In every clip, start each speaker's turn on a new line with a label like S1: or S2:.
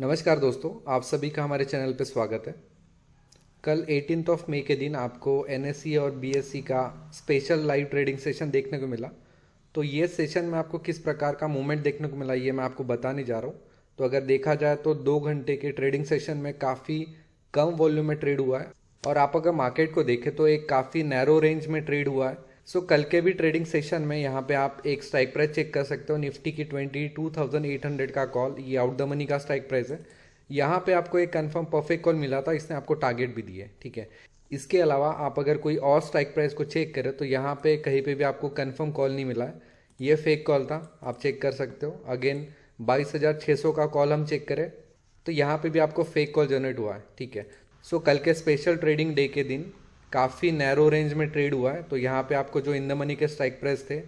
S1: नमस्कार दोस्तों आप सभी का हमारे चैनल पर स्वागत है कल एटीनथ ऑफ मई के दिन आपको एन और बी का स्पेशल लाइव ट्रेडिंग सेशन देखने को मिला तो ये सेशन में आपको किस प्रकार का मूवमेंट देखने को मिला ये मैं आपको बताने जा रहा हूँ तो अगर देखा जाए तो दो घंटे के ट्रेडिंग सेशन में काफ़ी कम वॉल्यूम में ट्रेड हुआ है और आप अगर मार्केट को देखें तो एक काफ़ी नैरो रेंज में ट्रेड हुआ है सो so, कल के भी ट्रेडिंग सेशन में यहाँ पे आप एक स्ट्राइक प्राइस चेक कर सकते हो निफ्टी की twenty two thousand eight hundred का कॉल ये आउट द मनी का स्ट्राइक प्राइस है यहाँ पे आपको एक कंफर्म परफेक्ट कॉल मिला था इसने आपको टारगेट भी दिए ठीक है इसके अलावा आप अगर कोई और स्ट्राइक प्राइस को चेक करें तो यहाँ पे कहीं पे भी आपको कंफर्म कॉल नहीं मिला है ये फेक कॉल था आप चेक कर सकते हो अगेन बाईस हज़ार छः सौ का कॉल हम चेक करें तो यहाँ पे भी आपको फेक कॉल जनरेट हुआ है ठीक है सो so, कल के स्पेशल ट्रेडिंग डे के दिन काफ़ी नैरो रेंज में ट्रेड हुआ है तो यहाँ पे आपको जो इन द मनी के स्ट्राइक प्राइस थे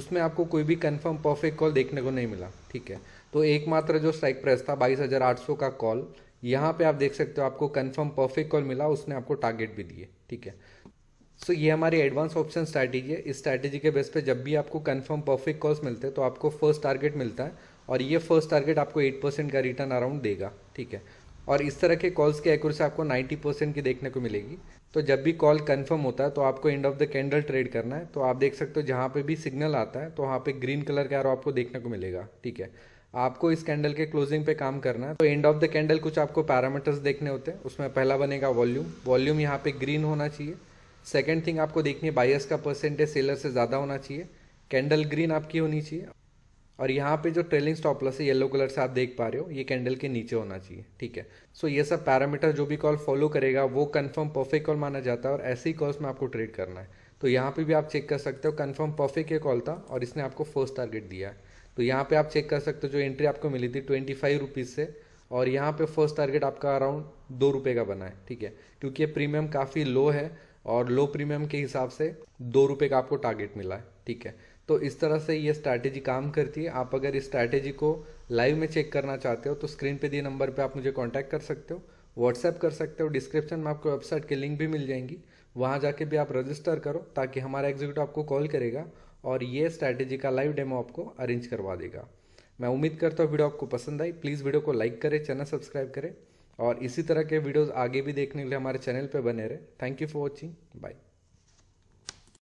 S1: उसमें आपको कोई भी कंफर्म परफेक्ट कॉल देखने को नहीं मिला ठीक है तो एकमात्र जो स्ट्राइक प्राइस था बाईस हज़ार आठ सौ का कॉल यहाँ पे आप देख सकते हो आपको कंफर्म परफेक्ट कॉल मिला उसने आपको टारगेट भी दिए ठीक है सो so, ये हमारी एडवांस ऑप्शन स्ट्रैटेजी है इस स्ट्रैटेजी के बेस पे जब भी आपको कंफर्म परफेक्ट कॉल्स मिलते हैं तो आपको फर्स्ट टारगेट मिलता है और ये फर्स्ट टारगेट आपको एट परसेंट का रिटर्न अराउंड देगा ठीक है और इस तरह के कॉल्स की एक्यूरेसी आपको 90 परसेंट की देखने को मिलेगी तो जब भी कॉल कंफर्म होता है तो आपको end of the candle trade करना है तो आप देख सकते हो जहाँ पे भी सिग्नल आता है तो वहाँ पे ग्रीन कलर का एरो आपको देखने को मिलेगा ठीक है आपको इस कैंडल के क्लोजिंग पे काम करना है तो एंड ऑफ द कैंडल कुछ आपको पैरामीटर्स देखने होते हैं उसमें पहला बनेगा वॉल्यूम वॉल्यूम यहाँ पे ग्रीन होना चाहिए सेकेंड थिंग आपको देखनी है बायर्स का परसेंटेज सेलर से ज़्यादा होना चाहिए कैंडल ग्रीन आपकी होनी चाहिए और यहाँ पे जो ट्रेलिंग स्टॉप लॉस है येलो कलर से आप देख पा रहे हो ये कैंडल के नीचे होना चाहिए ठीक है सो so, ये सब पैरामीटर जो भी कॉल फॉलो करेगा वो कंफर्म परफेक्ट कॉल माना जाता है और ऐसे ही कॉल्स में आपको ट्रेड करना है तो यहाँ पे भी आप चेक कर सकते हो कंफर्म परफेक्ट ये कॉल था और इसने आपको फर्स्ट टारगेट दिया है तो यहाँ पे आप चेक कर सकते हो जो एंट्री आपको मिली थी ट्वेंटी फाइव रुपीज़ से और यहाँ पे फर्स्ट टारगेट आपका अराउंड दो रुपये का बना है ठीक है क्योंकि ये प्रीमियम काफ़ी लो है और लो प्रीमियम के हिसाब से दो रुपये का आपको टारगेट मिला है ठीक है तो इस तरह से ये स्ट्रैटेजी काम करती है आप अगर इस स्ट्रैटेजी को लाइव में चेक करना चाहते हो तो स्क्रीन पे दिए नंबर पे आप मुझे कांटेक्ट कर सकते हो व्हाट्सएप कर सकते हो डिस्क्रिप्शन में आपको वेबसाइट के लिंक भी मिल जाएंगी वहाँ जाके भी आप रजिस्टर करो ताकि हमारा एग्जीक्यूटिव आपको कॉल करेगा और ये स्ट्रैटेजी का लाइव डेमो आपको अरेंज करवा देगा मैं उम्मीद करता हूँ वीडियो आपको पसंद आई प्लीज़ वीडियो को लाइक करें चैनल सब्सक्राइब करें और इसी तरह के वीडियोज़ आगे भी देखने के लिए हमारे चैनल पर बने रहे thank you for watching bye